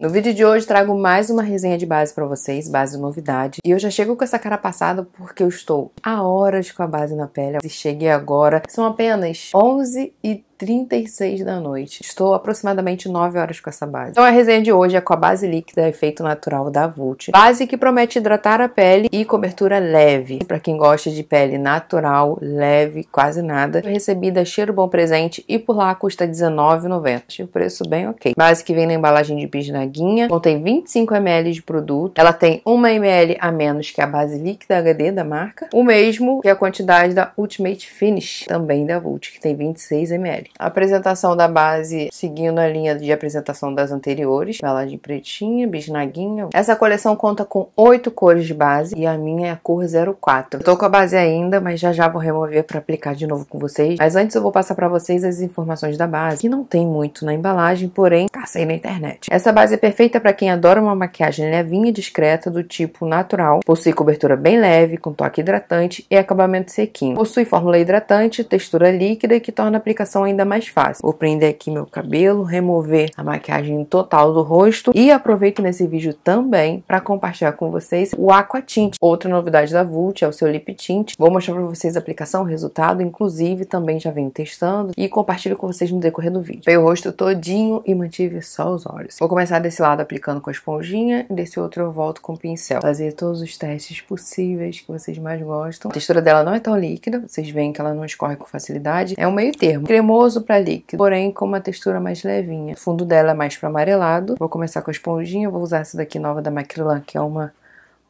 No vídeo de hoje trago mais uma resenha de base para vocês, base novidade. E eu já chego com essa cara passada porque eu estou há horas com a base na pele e cheguei agora. São apenas 11 e 36 da noite. Estou aproximadamente 9 horas com essa base. Então a resenha de hoje é com a base líquida efeito natural da Vult. Base que promete hidratar a pele e cobertura leve. Para quem gosta de pele natural, leve, quase nada. Eu recebi da Cheiro Bom Presente e por lá custa R$19,90. Preço bem ok. Base que vem na embalagem de bisnaguinha. Contém 25 ml de produto. Ela tem 1 ml a menos que a base líquida HD da marca. O mesmo que a quantidade da Ultimate Finish, também da Vult, que tem 26 ml apresentação da base seguindo a linha de apresentação das anteriores, ela de pretinha, bisnaguinha. Essa coleção conta com oito cores de base e a minha é a cor 04. Eu tô com a base ainda, mas já já vou remover para aplicar de novo com vocês. Mas antes eu vou passar para vocês as informações da base, que não tem muito na embalagem, porém cacei na internet. Essa base é perfeita para quem adora uma maquiagem levinha e discreta do tipo natural, possui cobertura bem leve, com toque hidratante e acabamento sequinho. Possui fórmula hidratante, textura líquida que torna a aplicação ainda ainda mais fácil. Vou prender aqui meu cabelo, remover a maquiagem total do rosto e aproveito nesse vídeo também para compartilhar com vocês o Aqua Tint. Outra novidade da Vult é o seu Lip Tint. Vou mostrar para vocês a aplicação, o resultado, inclusive também já venho testando e compartilho com vocês no decorrer do vídeo. Pei o rosto todinho e mantive só os olhos. Vou começar desse lado aplicando com a esponjinha e desse outro eu volto com o pincel. Fazer todos os testes possíveis que vocês mais gostam. A textura dela não é tão líquida, vocês veem que ela não escorre com facilidade. É um meio termo. Cremoso cremoso para líquido, porém com uma textura mais levinha. O fundo dela é mais para amarelado. Vou começar com a esponjinha, vou usar essa daqui nova da Macrylan, que é uma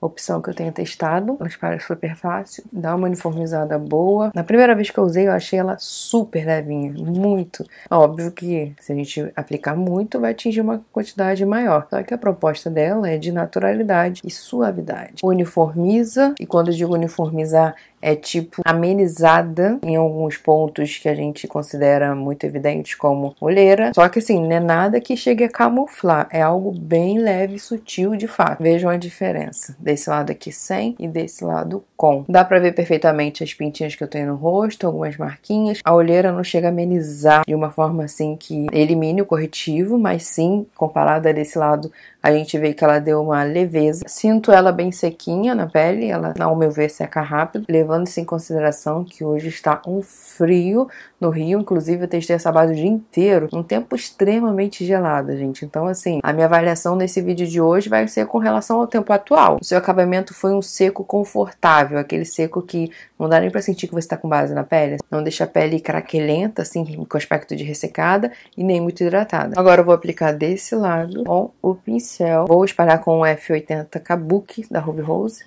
opção que eu tenho testado. Ela espalha super fácil, dá uma uniformizada boa. Na primeira vez que eu usei, eu achei ela super levinha, muito. Óbvio que se a gente aplicar muito, vai atingir uma quantidade maior. Só que a proposta dela é de naturalidade e suavidade. Uniformiza, e quando eu digo uniformizar, é tipo amenizada em alguns pontos que a gente considera muito evidentes como olheira. Só que assim, não é nada que chegue a camuflar, é algo bem leve e sutil de fato. Vejam a diferença desse lado aqui sem e desse lado com. Dá para ver perfeitamente as pintinhas que eu tenho no rosto, algumas marquinhas. A olheira não chega a amenizar de uma forma assim que elimine o corretivo, mas sim comparada desse lado a gente vê que ela deu uma leveza. Sinto ela bem sequinha na pele, ela, ao meu ver, seca rápido, levando-se em consideração que hoje está um frio no Rio. Inclusive, eu testei essa base o dia inteiro, um tempo extremamente gelado, gente. Então, assim, a minha avaliação nesse vídeo de hoje vai ser com relação ao tempo atual. O seu acabamento foi um seco confortável, aquele seco que não dá nem pra sentir que você tá com base na pele, não deixa a pele craquelenta, assim, com aspecto de ressecada e nem muito hidratada. Agora eu vou aplicar desse lado com o pincel Vou espalhar com o F80 Kabuki da Ruby Rose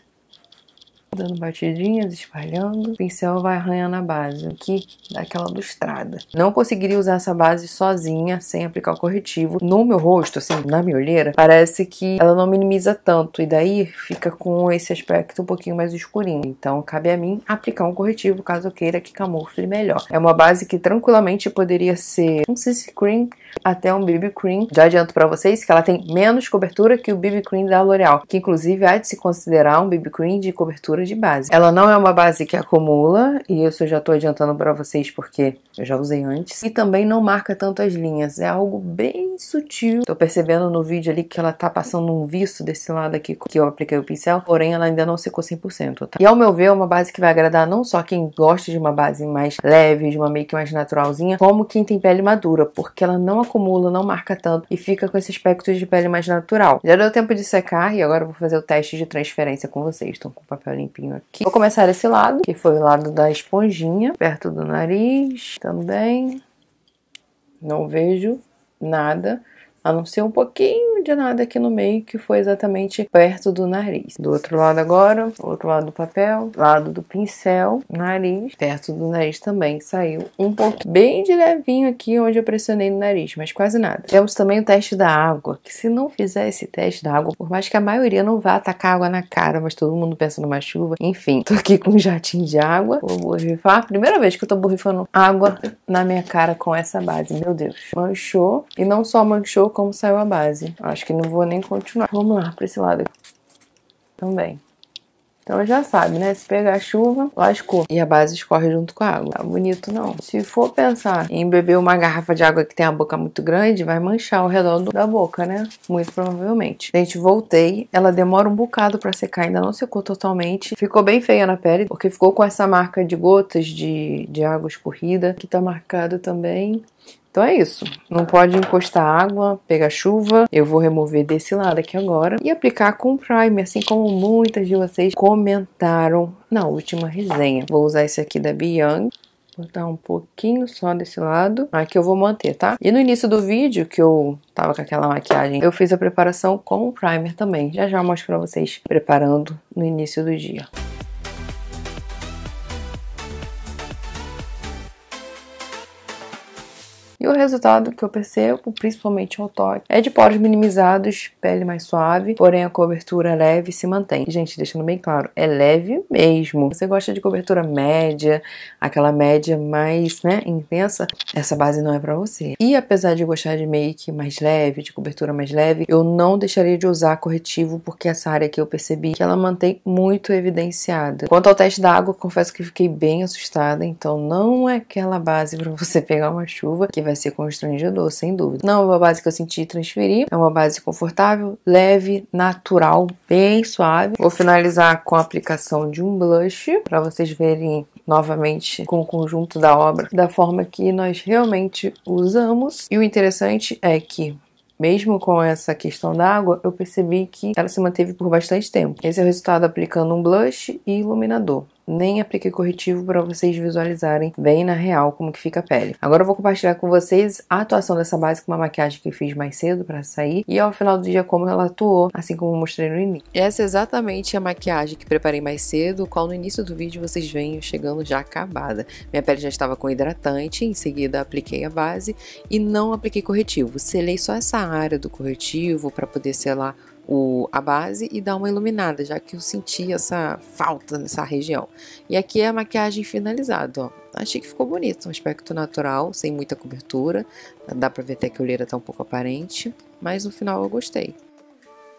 dando batidinhas, espalhando. O pincel vai arranhando a base. Aqui dá aquela lustrada. Não conseguiria usar essa base sozinha, sem aplicar o corretivo. No meu rosto, assim, na minha olheira, parece que ela não minimiza tanto. E daí fica com esse aspecto um pouquinho mais escurinho. Então cabe a mim aplicar um corretivo, caso eu queira que camufle melhor. É uma base que tranquilamente poderia ser um CC Cream até um BB Cream. Já adianto para vocês que ela tem menos cobertura que o BB Cream da L'Oreal. Que inclusive há de se considerar um BB Cream de cobertura estrutura de base. Ela não é uma base que acumula, e isso eu já estou adiantando para vocês porque eu já usei antes. E também não marca tanto as linhas, é algo bem sutil. Estou percebendo no vídeo ali que ela está passando um viço desse lado aqui que eu apliquei o pincel, porém ela ainda não secou 100%, tá? E ao meu ver, é uma base que vai agradar não só quem gosta de uma base mais leve, de uma make mais naturalzinha, como quem tem pele madura, porque ela não acumula, não marca tanto e fica com esse aspecto de pele mais natural. Já deu tempo de secar e agora eu vou fazer o teste de transferência com vocês. Estão com o papel limpo limpinho aqui. Vou começar esse lado, que foi o lado da esponjinha, perto do nariz também. Não vejo nada a não ser um pouquinho de nada aqui no meio, que foi exatamente perto do nariz. Do outro lado agora, outro lado do papel, lado do pincel, nariz, perto do nariz também, saiu um pouco bem de levinho aqui onde eu pressionei no nariz, mas quase nada. Temos também o teste da água, que se não fizer esse teste da água, por mais que a maioria não vá atacar água na cara, mas todo mundo pensa numa chuva, enfim, tô aqui com um jatinho de água, vou borrifar, primeira vez que eu tô borrifando água na minha cara com essa base, meu Deus, manchou, e não só manchou, como saiu a base. Acho que não vou nem continuar. Vamos lá para esse lado também. Então já sabe, né? Se pegar chuva, lascou. E a base escorre junto com a água. Tá bonito, não. Se for pensar em beber uma garrafa de água que tem a boca muito grande, vai manchar ao redor do, da boca, né? Muito provavelmente. Gente, voltei. Ela demora um bocado para secar, ainda não secou totalmente. Ficou bem feia na pele, porque ficou com essa marca de gotas de, de água escorrida, que tá marcado também então é isso. Não pode encostar água, pegar chuva. Eu vou remover desse lado aqui agora e aplicar com primer, assim como muitas de vocês comentaram na última resenha. Vou usar esse aqui da Biang. Botar um pouquinho só desse lado. Aqui eu vou manter, tá? E no início do vídeo, que eu tava com aquela maquiagem, eu fiz a preparação com o primer também. Já já mostro pra vocês preparando no início do dia. E o resultado que eu percebo, principalmente ao toque, é de poros minimizados, pele mais suave, porém a cobertura leve se mantém. Gente, deixando bem claro, é leve mesmo. Você gosta de cobertura média, aquela média mais, né, intensa, essa base não é para você. E apesar de gostar de make mais leve, de cobertura mais leve, eu não deixaria de usar corretivo porque essa área que eu percebi que ela mantém muito evidenciada. Quanto ao teste da água, confesso que fiquei bem assustada, então não é aquela base para você pegar uma chuva que vai vai ser constrangedor, sem dúvida. Não é uma base que eu senti transferir, é uma base confortável, leve, natural, bem suave. Vou finalizar com a aplicação de um blush, para vocês verem novamente com o conjunto da obra, da forma que nós realmente usamos. E o interessante é que mesmo com essa questão da água, eu percebi que ela se manteve por bastante tempo. Esse é o resultado aplicando um blush e iluminador nem apliquei corretivo para vocês visualizarem bem na real como que fica a pele. Agora eu vou compartilhar com vocês a atuação dessa base com uma maquiagem que fiz mais cedo para sair e ao final do dia como ela atuou, assim como mostrei no início. Essa é exatamente a maquiagem que preparei mais cedo, qual no início do vídeo vocês veem chegando já acabada. Minha pele já estava com hidratante, em seguida apliquei a base e não apliquei corretivo. Selei só essa área do corretivo para poder selar o, a base e dar uma iluminada, já que eu senti essa falta nessa região. E aqui é a maquiagem finalizada, ó. Achei que ficou bonito, um aspecto natural, sem muita cobertura. Dá pra ver até que a olheira tá um pouco aparente, mas no final eu gostei.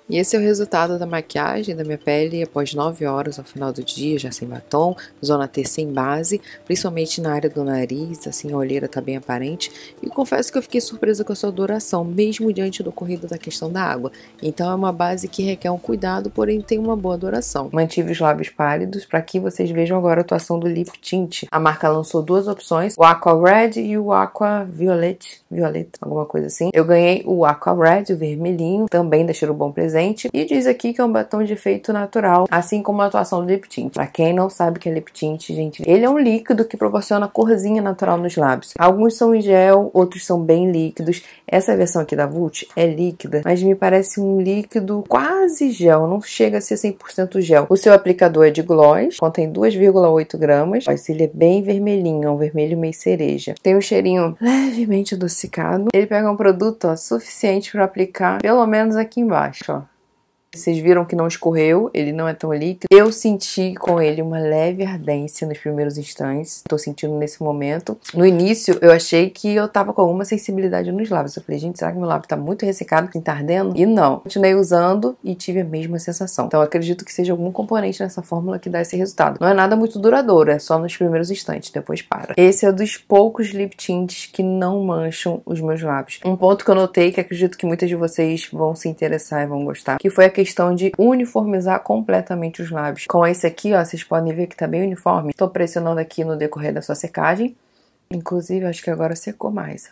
E esse é o resultado da maquiagem da minha pele após 9 horas ao final do dia, já sem batom, zona T sem base, principalmente na área do nariz, assim a olheira tá bem aparente. E confesso que eu fiquei surpresa com a sua duração, mesmo diante do corrido da questão da água. Então é uma base que requer um cuidado, porém tem uma boa duração. Mantive os lábios pálidos para que vocês vejam agora a atuação do lip tint. A marca lançou duas opções, o Aqua Red e o Aqua Violet, Violeta, alguma coisa assim. Eu ganhei o Aqua Red, o vermelhinho, também da Cheiro Bom Presente presente e diz aqui que é um batom de efeito natural, assim como a atuação do lip tint. Pra quem não sabe que é lip tint, gente, ele é um líquido que proporciona corzinha natural nos lábios. Alguns são em gel, outros são bem líquidos. Essa versão aqui da Vult é líquida, mas me parece um líquido quase gel, não chega a ser 100% gel. O seu aplicador é de gloss, contém 2,8 gramas, mas ele é bem vermelhinho, é um vermelho meio cereja. Tem um cheirinho levemente adocicado. Ele pega um produto ó, suficiente para aplicar, pelo menos aqui embaixo, ó. Vocês viram que não escorreu, ele não é tão líquido. Eu senti com ele uma leve ardência nos primeiros instantes. Tô sentindo nesse momento. No início, eu achei que eu tava com alguma sensibilidade nos lábios. Eu falei, gente, será que meu lábio tá muito ressecado, que tá ardendo? E não. Continuei usando e tive a mesma sensação. Então, acredito que seja algum componente nessa fórmula que dá esse resultado. Não é nada muito duradouro, é só nos primeiros instantes, depois para. Esse é dos poucos lip tints que não mancham os meus lábios. Um ponto que eu notei, que acredito que muitas de vocês vão se interessar e vão gostar, que foi a questão questão de uniformizar completamente os lábios. Com esse aqui, ó, vocês podem ver que tá bem uniforme. Estou pressionando aqui no decorrer da sua secagem. Inclusive, acho que agora secou mais.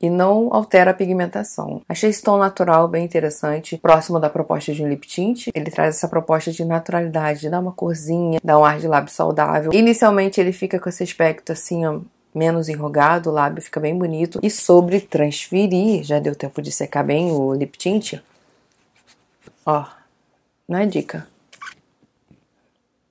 E não altera a pigmentação. Achei esse tom natural bem interessante, próximo da proposta de um lip tint. Ele traz essa proposta de naturalidade, de dar uma corzinha, dar um ar de lábio saudável. Inicialmente ele fica com esse aspecto assim, ó, menos enrugado, o lábio fica bem bonito. E sobre transferir, já deu tempo de secar bem o lip tint, Ó, não é dica.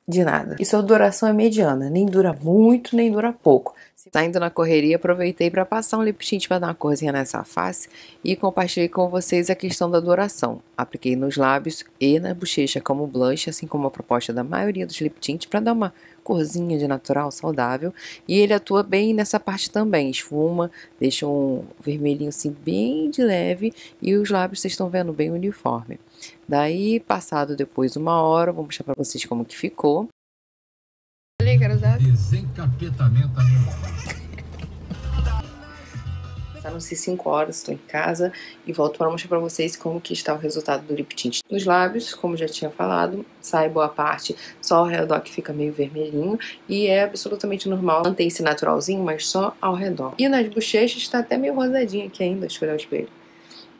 De nada. E sua duração é mediana, nem dura muito, nem dura pouco. Saindo na correria, aproveitei para passar um lip tint para dar uma corzinha nessa face e compartilhei com vocês a questão da duração. Apliquei nos lábios e na bochecha como blush, assim como a proposta da maioria dos lip tints, para dar uma corzinha de natural, saudável. E ele atua bem nessa parte também, esfuma, deixa um vermelhinho assim bem de leve e os lábios vocês estão vendo bem uniforme. Daí, passado depois uma hora, vou mostrar para vocês como que ficou. Olha, quero usar. Desencapetamento passaram-se 5 horas, estou em casa e volto para mostrar para vocês como que está o resultado do lip tint. Nos lábios, como já tinha falado, sai boa parte, só ao redor que fica meio vermelhinho e é absolutamente normal, mantém-se naturalzinho, mas só ao redor. E nas bochechas está até meio rosadinha aqui ainda, deixa eu olhar o espelho.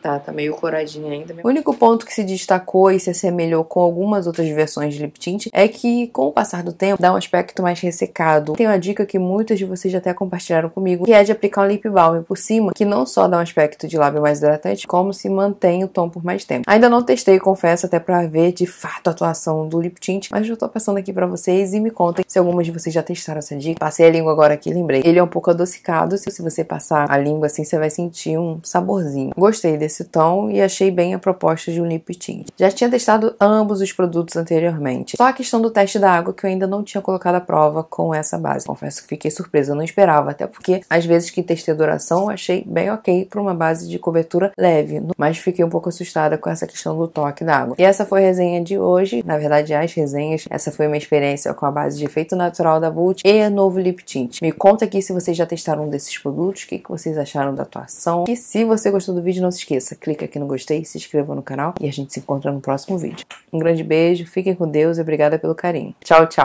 Tá, tá meio coradinha ainda. O único ponto que se destacou e se assemelhou com algumas outras versões de lip tint é que, com o passar do tempo, dá um aspecto mais ressecado. Tem uma dica que muitos de vocês já até compartilharam comigo, que é de aplicar um lip balm por cima, que não só dá um aspecto de lábio mais hidratante, como se mantém o tom por mais tempo. Ainda não testei, confesso, até pra ver de fato a atuação do lip tint, mas eu tô passando aqui pra vocês e me contem se algumas de vocês já testaram essa dica. Passei a língua agora aqui, lembrei. Ele é um pouco adocicado, se você passar a língua assim, você vai sentir um saborzinho. Gostei desse tom e achei bem a proposta de um lip tint. Já tinha testado ambos os produtos anteriormente, só a questão do teste da água que eu ainda não tinha colocado à prova com essa base. Confesso que fiquei surpresa, eu não esperava, até porque às vezes que testei a duração achei bem ok para uma base de cobertura leve, mas fiquei um pouco assustada com essa questão do toque da água. E essa foi a resenha de hoje, na verdade as resenhas, essa foi minha experiência com a base de efeito natural da Bult e novo lip tint. Me conta aqui se vocês já testaram um desses produtos, o que, que vocês acharam da atuação e se você gostou do vídeo não se esqueça cabeça, clica aqui no gostei, se inscreva no canal e a gente se encontra no próximo vídeo. Um grande beijo, fiquem com Deus e obrigada pelo carinho. Tchau, tchau!